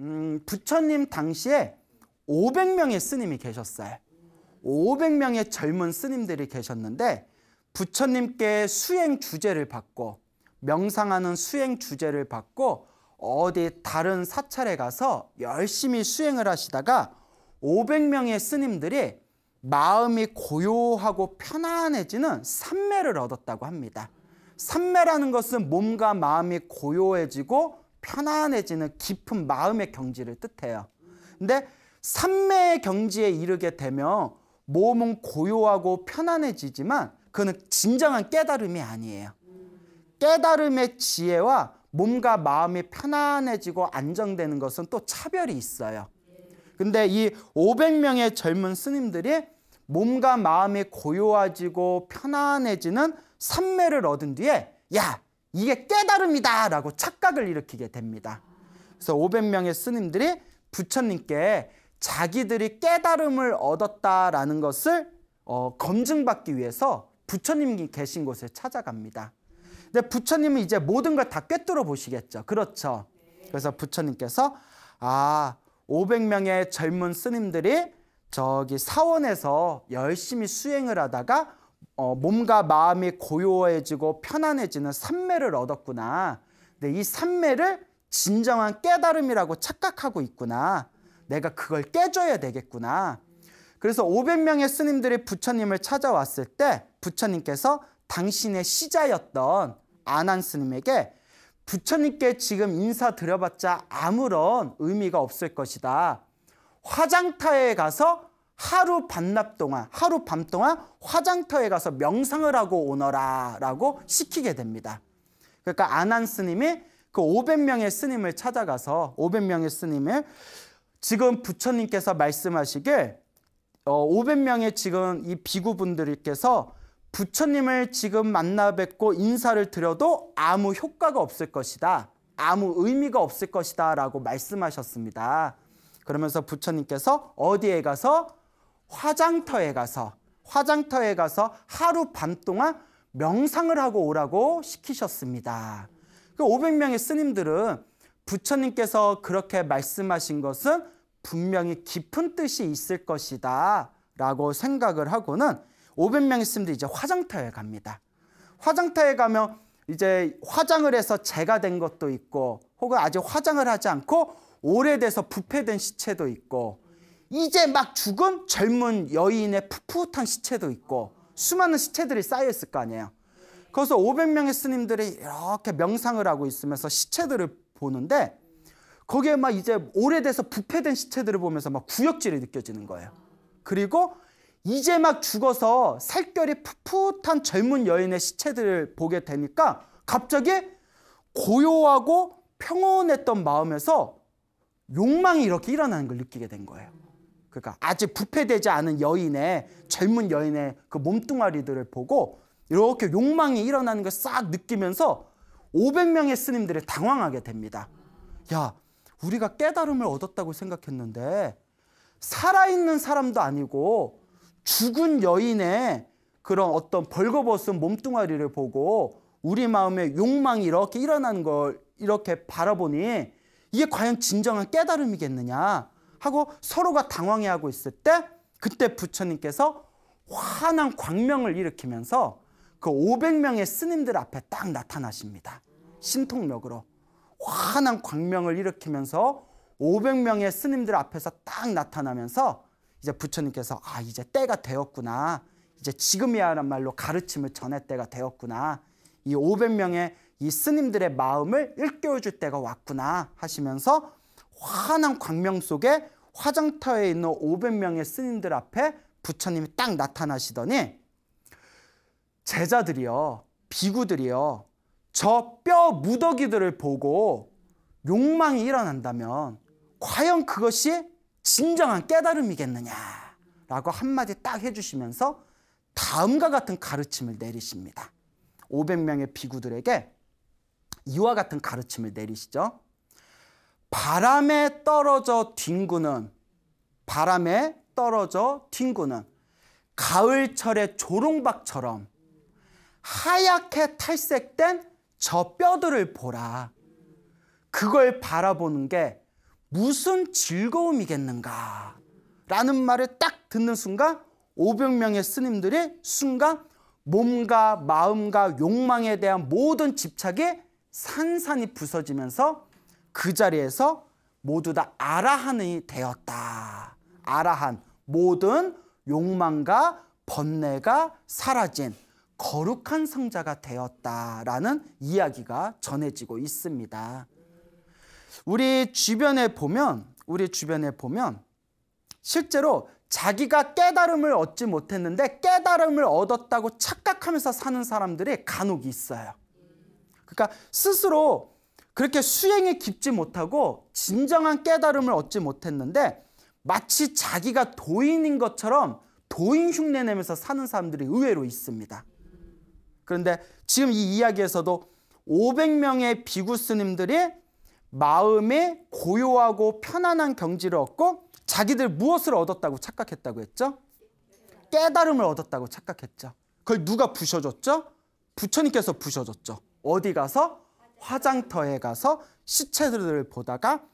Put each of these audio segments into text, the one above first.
음, 부처님 당시에 500명의 스님이 계셨어요. 500명의 젊은 스님들이 계셨는데 부처님께 수행 주제를 받고 명상하는 수행 주제를 받고 어디 다른 사찰에 가서 열심히 수행을 하시다가 500명의 스님들이 마음이 고요하고 편안해지는 삼매를 얻었다고 합니다. 삼매라는 것은 몸과 마음이 고요해지고 편안해지는 깊은 마음의 경지를 뜻해요. 근데 삼매의 경지에 이르게 되면 몸은 고요하고 편안해지지만 그는 진정한 깨달음이 아니에요. 깨달음의 지혜와 몸과 마음이 편안해지고 안정되는 것은 또 차별이 있어요. 근데 이 500명의 젊은 스님들이 몸과 마음이 고요해지고 편안해지는 삼매를 얻은 뒤에 야 이게 깨달음이다 라고 착각을 일으키게 됩니다. 그래서 500명의 스님들이 부처님께 자기들이 깨달음을 얻었다라는 것을 어, 검증받기 위해서 부처님이 계신 곳에 찾아갑니다. 근데 부처님은 이제 모든 걸 다 꿰뚫어 보시겠죠. 그렇죠. 그래서 부처님께서 아 500명의 젊은 스님들이 저기 사원에서 열심히 수행을 하다가 어, 몸과 마음이 고요해지고 편안해지는 산매를 얻었구나. 근데 이산매를 진정한 깨달음이라고 착각하고 있구나. 내가 그걸 깨줘야 되겠구나. 그래서 500명의 스님들이 부처님을 찾아왔을 때 부처님께서 당신의 시자였던 아난 스님에게 부처님께 지금 인사드려봤자 아무런 의미가 없을 것이다. 화장타에 가서 하루 반납 동안, 하루 밤 동안 화장터에 가서 명상을 하고 오너라 라고 시키게 됩니다. 그러니까 아난 스님이 그 500명의 스님을 찾아가서 500명의 스님을 지금 부처님께서 말씀하시길 500명의 어, 지금 이 비구분들께서 부처님을 지금 만나 뵙고 인사를 드려도 아무 효과가 없을 것이다. 아무 의미가 없을 것이다 라고 말씀하셨습니다. 그러면서 부처님께서 어디에 가서 화장터에 가서 화장터에 가서 하루 밤 동안 명상을 하고 오라고 시키셨습니다. 그 500명의 스님들은 부처님께서 그렇게 말씀하신 것은 분명히 깊은 뜻이 있을 것이다 라고 생각을 하고는 500명의 스님들이 이제 화장터에 갑니다. 화장터에 가면 이제 화장을 해서 재가 된 것도 있고 혹은 아직 화장을 하지 않고 오래돼서 부패된 시체도 있고 이제 막 죽은 젊은 여인의 풋풋한 시체도 있고 수많은 시체들이 쌓여있을 거 아니에요. 그래서 500명의 스님들이 이렇게 명상을 하고 있으면서 시체들을 보는데 거기에 막 이제 오래돼서 부패된 시체들을 보면서 막 구역질이 느껴지는 거예요. 그리고 이제 막 죽어서 살결이 풋풋한 젊은 여인의 시체들을 보게 되니까 갑자기 고요하고 평온했던 마음에서 욕망이 이렇게 일어나는 걸 느끼게 된 거예요. 그러니까 아직 부패되지 않은 여인의 젊은 여인의 그 몸뚱아리들을 보고 이렇게 욕망이 일어나는 걸 싹 느끼면서 500명의 스님들이 당황하게 됩니다. 야, 우리가 깨달음을 얻었다고 생각했는데 살아있는 사람도 아니고 죽은 여인의 그런 어떤 벌거벗은 몸뚱아리를 보고 우리 마음에 욕망이 이렇게 일어나는 걸 이렇게 바라보니 이게 과연 진정한 깨달음이겠느냐. 하고 서로가 당황해하고 있을 때 그때 부처님께서 환한 광명을 일으키면서 그 500명의 스님들 앞에 딱 나타나십니다. 신통력으로 환한 광명을 일으키면서 500명의 스님들 앞에서 딱 나타나면서 이제 부처님께서 아 이제 때가 되었구나 이제 지금이야란 말로 가르침을 전할 때가 되었구나 이 500명의 이 스님들의 마음을 일깨워줄 때가 왔구나 하시면서 환한 광명 속에 화장터에 있는 500명의 스님들 앞에 부처님이 딱 나타나시더니 제자들이요, 비구들이요, 저 뼈 무더기들을 보고 욕망이 일어난다면 과연 그것이 진정한 깨달음이겠느냐라고 한마디 딱 해주시면서 다음과 같은 가르침을 내리십니다. 500명의 비구들에게 이와 같은 가르침을 내리시죠. 바람에 떨어져 뒹구는 바람에 떨어져 뒹구는 가을철의 조롱박처럼 하얗게 탈색된 저 뼈들을 보라. 그걸 바라보는 게 무슨 즐거움이겠는가. 라는 말을 딱 듣는 순간 500명의 스님들이 순간 몸과 마음과 욕망에 대한 모든 집착이 산산이 부서지면서 그 자리에서 모두 다 아라한이 되었다. 아라한 모든 욕망과 번뇌가 사라진 거룩한 성자가 되었다라는 이야기가 전해지고 있습니다. 우리 주변에 보면 우리 주변에 보면 실제로 자기가 깨달음을 얻지 못했는데 깨달음을 얻었다고 착각하면서 사는 사람들이 간혹 있어요. 그러니까 스스로 그렇게 수행이 깊지 못하고 진정한 깨달음을 얻지 못했는데 마치 자기가 도인인 것처럼 도인 흉내 내면서 사는 사람들이 의외로 있습니다. 그런데 지금 이 이야기에서도 500명의 비구 스님들이 마음이 고요하고 편안한 경지를 얻고 자기들 무엇을 얻었다고 착각했다고 했죠? 깨달음을 얻었다고 착각했죠. 그걸 누가 부셔줬죠? 부처님께서 부셔줬죠. 어디 가서? 화장터에 가서 시체들을 보다가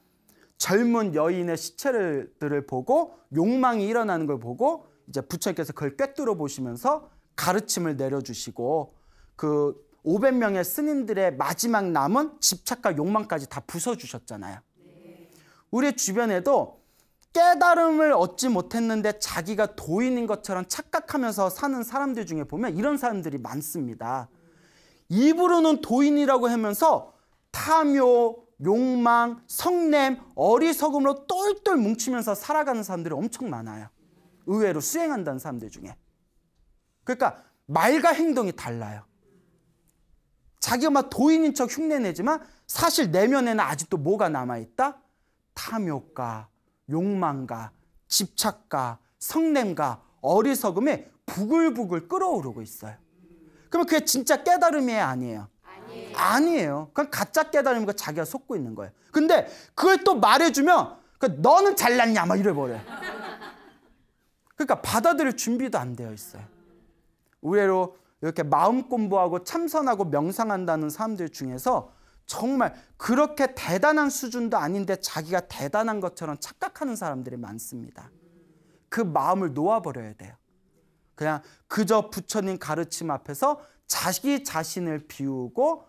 젊은 여인의 시체들을 보고 욕망이 일어나는 걸 보고 이제 부처님께서 그걸 꿰뚫어 보시면서 가르침을 내려주시고 그 500명의 스님들의 마지막 남은 집착과 욕망까지 다 부숴주셨잖아요. 우리 주변에도 깨달음을 얻지 못했는데 자기가 도인인 것처럼 착각하면서 사는 사람들 중에 보면 이런 사람들이 많습니다. 입으로는 도인이라고 하면서 탐욕, 욕망, 성냄, 어리석음으로 똘똘 뭉치면서 살아가는 사람들이 엄청 많아요. 의외로 수행한다는 사람들 중에. 그러니까 말과 행동이 달라요. 자기가 막 도인인 척 흉내내지만 사실 내면에는 아직도 뭐가 남아있다? 탐욕과 욕망과 집착과 성냄과 어리석음에 부글부글 끓어오르고 있어요. 그러면 그게 진짜 깨달음이에요, 아니에요? 아니에요. 아니에요. 그건 가짜 깨달음과 이 자기가 속고 있는 거예요. 근데 그걸 또 말해주면 그러니까 너는 잘났냐 막 이래버려. 요 그러니까 받아들일 준비도 안 되어 있어요. 의외로 이렇게 마음 공부하고 참선하고 명상한다는 사람들 중에서 정말 그렇게 대단한 수준도 아닌데 자기가 대단한 것처럼 착각하는 사람들이 많습니다. 그 마음을 놓아버려야 돼요. 그냥 그저 부처님 가르침 앞에서 자기 자신을 비우고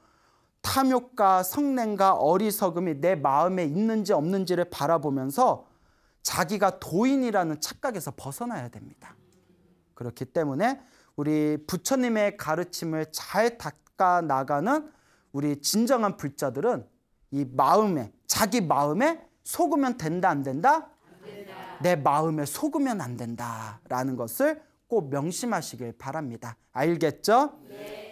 탐욕과 성냄과 어리석음이 내 마음에 있는지 없는지를 바라보면서 자기가 도인이라는 착각에서 벗어나야 됩니다. 그렇기 때문에 우리 부처님의 가르침을 잘 닦아 나가는 우리 진정한 불자들은 이 마음에 자기 마음에 속으면 된다 안 된다? 안 된다. 내 마음에 속으면 안 된다라는 것을 꼭 명심하시길 바랍니다. 알겠죠? 네.